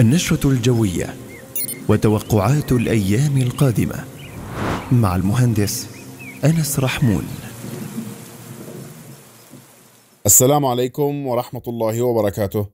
النشرة الجوية وتوقعات الأيام القادمة مع المهندس أنس رحمون السلام عليكم ورحمة الله وبركاته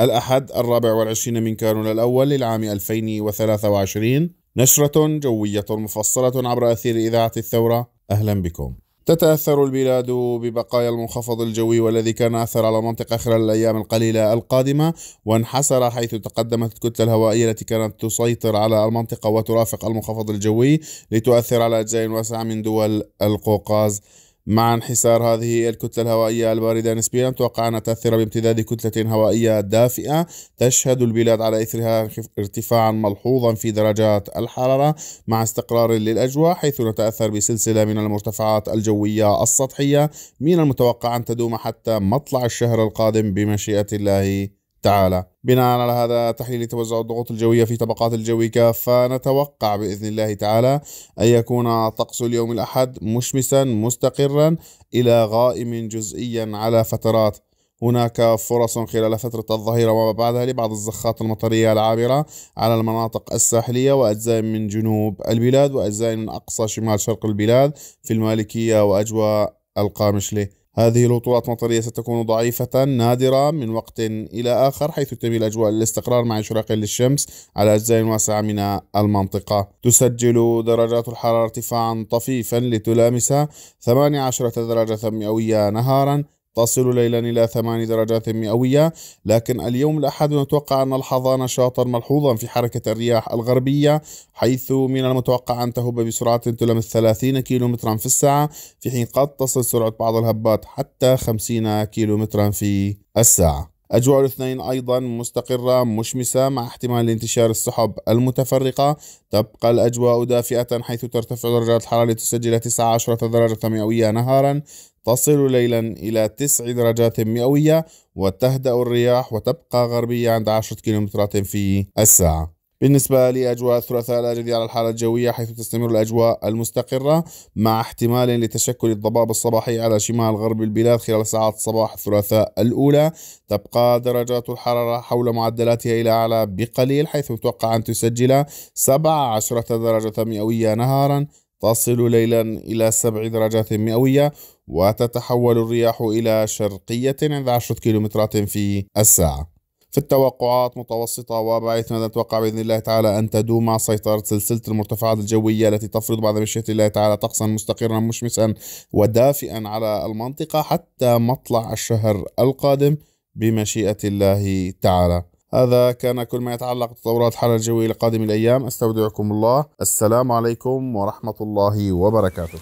الأحد الرابع والعشرين من كانون الأول للعام 2023 نشرة جوية مفصلة عبر أثير إذاعة الثورة أهلا بكم تتأثر البلاد ببقايا المنخفض الجوي والذي كان أثر على المنطقة خلال الأيام القليلة القادمة وانحسر حيث تقدمت الكتلة الهوائية التي كانت تسيطر على المنطقة وترافق المنخفض الجوي لتؤثر على أجزاء واسعة من دول القوقاز مع انحسار هذه الكتلة الهوائية الباردة نسبيا توقع أن تأثر بامتداد كتلة هوائية دافئة تشهد البلاد على إثرها ارتفاعا ملحوظا في درجات الحرارة مع استقرار للأجواء حيث نتأثر بسلسلة من المرتفعات الجوية السطحية من المتوقع أن تدوم حتى مطلع الشهر القادم بمشيئة الله تعالى بناء على هذا تحليل توزع الضغوط الجوية في طبقات الجو كافة نتوقع بإذن الله تعالى أن يكون طقس اليوم الأحد مشمسا مستقرا إلى غائم جزئيا على فترات هناك فرص خلال فترة الظهيرة وما بعدها لبعض الزخات المطرية العابرة على المناطق الساحلية وأجزاء من جنوب البلاد وأجزاء من أقصى شمال شرق البلاد في المالكية وأجواء القامشلي هذه الهطولات المطرية ستكون ضعيفة نادرة من وقت إلى آخر حيث تميل أجواء الاستقرار مع إشراق للشمس على أجزاء واسعة من المنطقة تسجل درجات الحرارة ارتفاعا طفيفا لتلامس 18 درجة مئوية نهارا تصل ليلا إلى ثمان درجات مئوية لكن اليوم الأحد نتوقع أن الحظ نشاطا ملحوظا في حركة الرياح الغربية حيث من المتوقع أن تهب بسرعة تلمس 30 مترا في الساعة في حين قد تصل سرعة بعض الهبات حتى 50 مترا في الساعة أجواء الاثنين أيضا مستقرة مشمسة مع احتمال انتشار السحب المتفرقة تبقى الأجواء دافئة حيث ترتفع درجات الحرارة لتسجل 19 درجة مئوية نهارا تصل ليلا إلى 9 درجات مئوية وتهدأ الرياح وتبقى غربية عند 10 كيلومترات في الساعة بالنسبة لأجواء الثلاثاء الأجدي على الحالة الجوية حيث تستمر الأجواء المستقرة مع احتمال لتشكل الضباب الصباحي على شمال غرب البلاد خلال ساعات صباح الثلاثاء الأولى تبقى درجات الحرارة حول معدلاتها إلى أعلى بقليل حيث متوقع أن تسجل 17 درجة مئوية نهارا تصل ليلا إلى سبع درجات مئوية وتتحول الرياح إلى شرقية عند 10 كيلومترات في الساعة في التوقعات متوسطة وبعيد مدى نتوقع بإذن الله تعالى أن تدوم مع سيطرة سلسلة المرتفعات الجوية التي تفرض بعد مشيئة الله تعالى طقسا مستقرا مشمسا ودافئا على المنطقة حتى مطلع الشهر القادم بمشيئة الله تعالى هذا كان كل ما يتعلق بتطورات الحالة الجوية لقادم الأيام أستودعكم الله السلام عليكم ورحمة الله وبركاته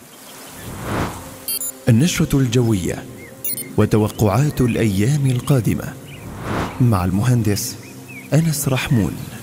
النشرة الجوية وتوقعات الأيام القادمة مع المهندس أنس رحمون